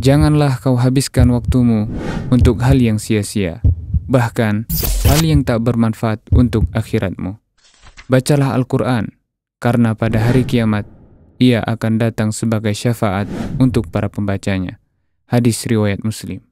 Janganlah kau habiskan waktumu untuk hal yang sia-sia, bahkan hal yang tak bermanfaat untuk akhiratmu. Bacalah Al-Quran, karena pada hari kiamat ia akan datang sebagai syafaat untuk para pembacanya. Hadis riwayat Muslim.